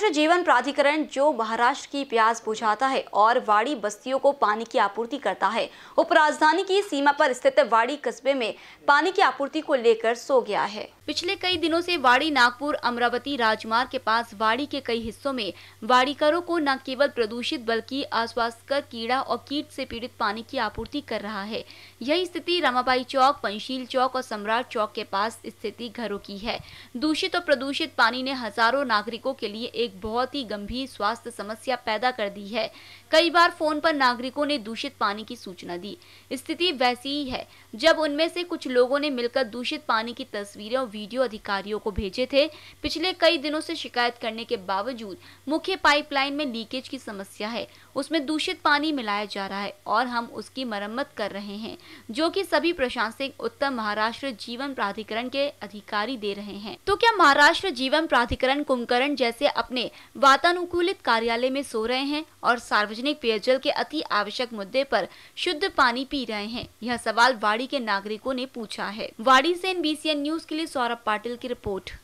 महाराष्ट्र जीवन प्राधिकरण जो महाराष्ट्र की प्याज बुझाता है और वाड़ी बस्तियों को पानी की आपूर्ति करता है उपराजधानी की सीमा पर स्थित वाड़ी कस्बे में पानी की आपूर्ति को लेकर सो गया है पिछले कई दिनों से वाड़ी नागपुर अमरावती राजमार्ग के पास वाड़ी के कई हिस्सों में वाड़ीकरों को न केवल प्रदूषित बल्कि आश्वासकर कीड़ा और कीट से पीड़ित पानी की आपूर्ति कर रहा है यही स्थिति रमाबाई चौक पंशील चौक और सम्राट चौक के पास स्थिति घरों की है दूषित और प्रदूषित पानी ने हजारों नागरिकों के लिए एक एक बहुत ही गंभीर स्वास्थ्य समस्या पैदा कर दी है कई बार फोन पर नागरिकों ने दूषित पानी की सूचना दी स्थिति वैसी ही है जब उनमें से कुछ लोगों ने मिलकर दूषित पानी की तस्वीरें और वीडियो अधिकारियों को भेजे थे पिछले कई दिनों से शिकायत करने के बावजूद मुख्य पाइपलाइन में लीकेज की समस्या है उसमें दूषित पानी मिलाया जा रहा है और हम उसकी मरम्मत कर रहे हैं जो कि सभी प्रशासनिक उत्तर महाराष्ट्र जीवन प्राधिकरण के अधिकारी दे रहे हैं तो क्या महाराष्ट्र जीवन प्राधिकरण कुंभकर्ण जैसे अपने वातानुकूलित कार्यालय में सो रहे हैं और सार्वजनिक पेयजल के अति आवश्यक मुद्दे पर शुद्ध पानी पी रहे हैं यह सवाल वाड़ी के नागरिकों ने पूछा है वाड़ी से एन न्यूज के लिए सौरभ पाटिल की रिपोर्ट